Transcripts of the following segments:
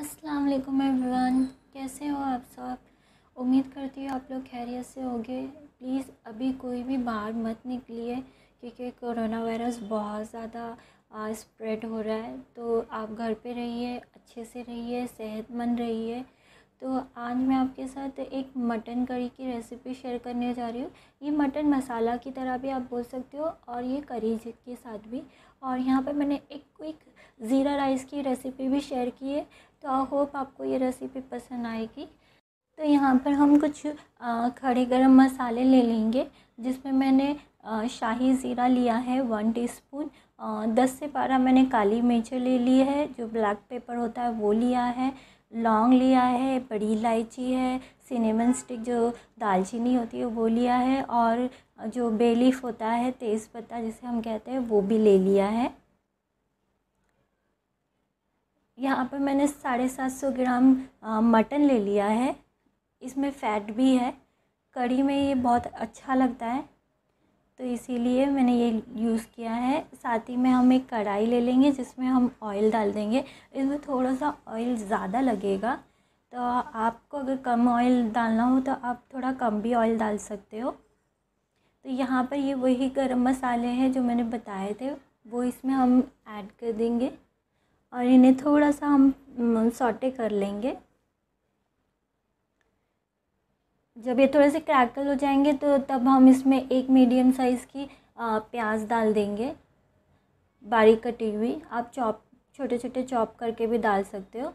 अस्सलाम वालेकुम एवरीवन कैसे हो आप सब उम्मीद करती हूँ आप लोग खैरियत से होंगे प्लीज़ अभी कोई भी बाहर मत निकलिए क्योंकि कोरोना वायरस बहुत ज़्यादा स्प्रेड हो रहा है तो आप घर पे रहिए अच्छे से रहिए सेहतमंद रहिए तो आज मैं आपके साथ एक मटन करी की रेसिपी शेयर करने जा रही हूँ ये मटन मसाला की तरह भी आप बोल सकते हो और ये करी के साथ भी और यहाँ पे मैंने एक क्विक ज़ीरा राइस की रेसिपी भी शेयर की है तो आई होप आपको ये रेसिपी पसंद आएगी तो यहाँ पर हम कुछ खड़े गरम मसाले ले लेंगे जिसमें मैंने शाही ज़ीरा लिया है वन टीस्पून दस से बारह मैंने काली मिर्चें ले ली है जो ब्लैक पेपर होता है वो लिया है लौंग लिया है बड़ी इलायची है सिनेमन स्टिक जो दालचीनी होती है वो लिया है और जो बेलीफ होता है तेज़ पत्ता जिसे हम कहते हैं वो भी ले लिया है यहाँ पर मैंने साढ़े सात सौ ग्राम मटन ले लिया है इसमें फ़ैट भी है कड़ी में ये बहुत अच्छा लगता है तो इसीलिए मैंने ये यूज़ किया है साथ ही में हम एक कढ़ाई ले लेंगे जिसमें हम ऑयल डाल देंगे इसमें थोड़ा सा ऑयल ज़्यादा लगेगा तो आपको अगर कम ऑयल डालना हो तो आप थोड़ा कम भी ऑयल डाल सकते हो तो यहाँ पर ये वही गरम मसाले हैं जो मैंने बताए थे वो इसमें हम ऐड कर देंगे और इन्हें थोड़ा सा हम सॉटे कर लेंगे जब ये थोड़े से क्रैकल हो जाएंगे तो तब हम इसमें एक मीडियम साइज़ की प्याज डाल देंगे बारीक कटी हुई आप चॉप छोटे छोटे चॉप करके भी डाल सकते हो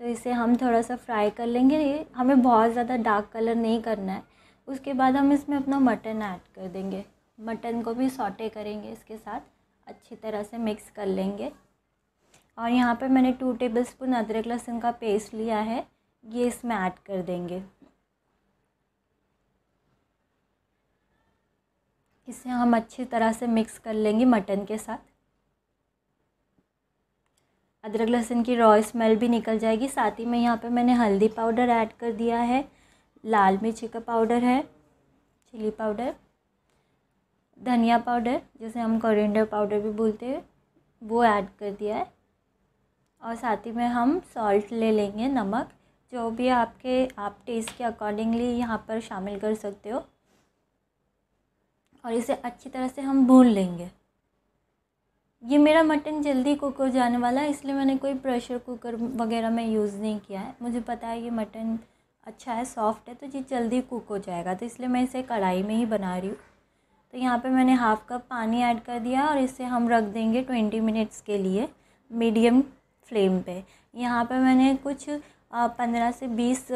तो इसे हम थोड़ा सा फ्राई कर लेंगे ये हमें बहुत ज़्यादा डार्क कलर नहीं करना है उसके बाद हम इसमें अपना मटन ऐड कर देंगे मटन को भी सॉटे करेंगे इसके साथ अच्छी तरह से मिक्स कर लेंगे और यहाँ पर मैंने टू टेबल स्पून अदरक लहसुन का पेस्ट लिया है ये इसमें ऐड कर देंगे इसे हम अच्छी तरह से मिक्स कर लेंगे मटन के साथ अदरक लहसुन की रॉ स्मेल भी निकल जाएगी साथ ही में यहाँ पे मैंने हल्दी पाउडर ऐड कर दिया है लाल मिर्ची का पाउडर है चिली पाउडर धनिया पाउडर जैसे हम कोरिएंडर पाउडर भी बोलते हैं वो ऐड कर दिया है और साथ ही में हम सॉल्ट ले लेंगे नमक जो भी आपके आप टेस्ट के अकॉर्डिंगली यहाँ पर शामिल कर सकते हो और इसे अच्छी तरह से हम भून लेंगे ये मेरा मटन जल्दी कुक हो जाने वाला है इसलिए मैंने कोई प्रेशर कुकर वगैरह में यूज़ नहीं किया है मुझे पता है ये मटन अच्छा है सॉफ्ट है तो ये जल्दी कुक हो जाएगा तो इसलिए मैं इसे कढ़ाई में ही बना रही हूँ तो यहाँ पे मैंने हाफ़ कप पानी ऐड कर दिया और इसे हम रख देंगे ट्वेंटी मिनट्स के लिए मीडियम फ्लेम पे यहाँ पे मैंने कुछ पंद्रह से बीस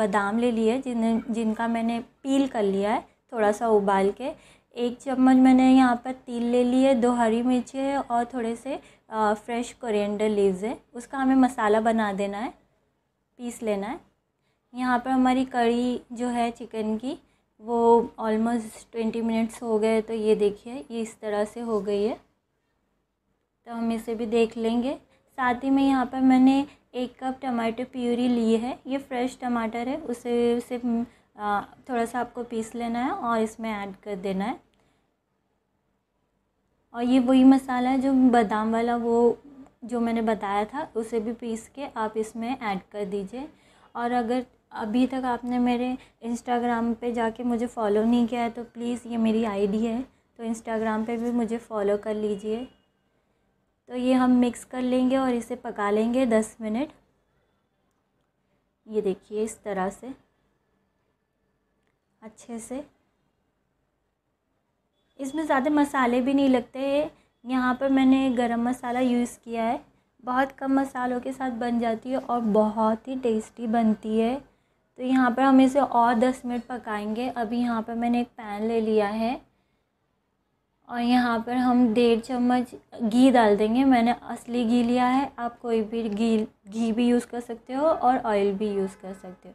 बादाम ले लिए जिन जिनका मैंने पील कर लिया है थोड़ा सा उबाल के एक चम्मच मैंने यहाँ पर तिल ले लिए दो हरी है और थोड़े से फ्रेश कोरिएंडर लीव्स है उसका हमें मसाला बना देना है पीस लेना है यहाँ पर हमारी कड़ी जो है चिकन की वो ऑलमोस्ट ट्वेंटी मिनट्स हो गए तो ये देखिए ये इस तरह से हो गई है तो हम इसे भी देख लेंगे साथ ही में यहाँ पर मैंने एक कप टमाटर प्यूरी ली है ये फ्रेश टमाटर है उसे सिर्फ थोड़ा सा आपको पीस लेना है और इसमें ऐड कर देना है और ये वही मसाला है जो बादाम वाला वो जो मैंने बताया था उसे भी पीस के आप इसमें ऐड कर दीजिए और अगर अभी तक आपने मेरे इंस्टाग्राम पे जाके मुझे फॉलो नहीं किया है तो प्लीज़ ये मेरी आईडी है तो इंस्टाग्राम पे भी मुझे फॉलो कर लीजिए तो ये हम मिक्स कर लेंगे और इसे पका लेंगे दस मिनट ये देखिए इस तरह से अच्छे से इसमें ज़्यादा मसाले भी नहीं लगते यहाँ पर मैंने गरम मसाला यूज़ किया है बहुत कम मसालों के साथ बन जाती है और बहुत ही टेस्टी बनती है तो यहाँ पर हम इसे और दस मिनट पकाएंगे अभी यहाँ पर मैंने एक पैन ले लिया है और यहाँ पर हम डेढ़ चम्मच घी डाल देंगे मैंने असली घी लिया है आप कोई भी घी घी भी यूज़ कर सकते हो और ऑयल भी यूज़ कर सकते हो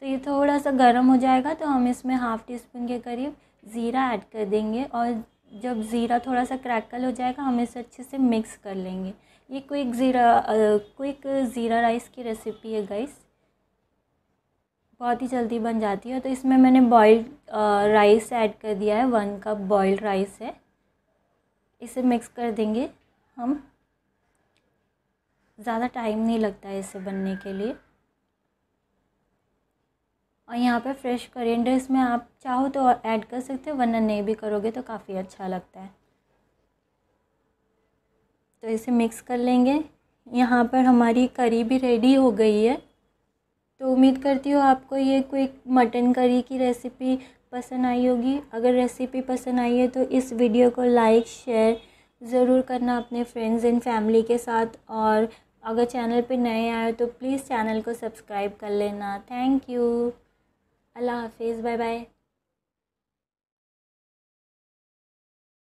तो ये थोड़ा सा गर्म हो जाएगा तो हम इसमें हाफ़ टी स्पून के करीब ज़ीरा ऐड कर देंगे और जब ज़ीरा थोड़ा सा क्रैकल हो जाएगा हम इसे अच्छे से मिक्स कर लेंगे ये क्विक ज़ीरा क्विक ज़ीरा राइस की रेसिपी है गाइस बहुत ही जल्दी बन जाती है तो इसमें मैंने बॉइल्ड राइस ऐड कर दिया है वन कप बॉइल्ड राइस है इसे मिक्स कर देंगे हम ज़्यादा टाइम नहीं लगता है इसे बनने के लिए और यहाँ पे फ्रेश करेंडर इसमें आप चाहो तो ऐड कर सकते हो वरना नहीं भी करोगे तो काफ़ी अच्छा लगता है तो इसे मिक्स कर लेंगे यहाँ पर हमारी करी भी रेडी हो गई है तो उम्मीद करती हूँ आपको ये क्विक मटन करी की रेसिपी पसंद आई होगी अगर रेसिपी पसंद आई है तो इस वीडियो को लाइक शेयर ज़रूर करना अपने फ्रेंड्स एंड फैमिली के साथ और अगर चैनल पे नए आए तो प्लीज़ चैनल को सब्सक्राइब कर लेना थैंक यू अल्लाह हाफिज़ बाय बाय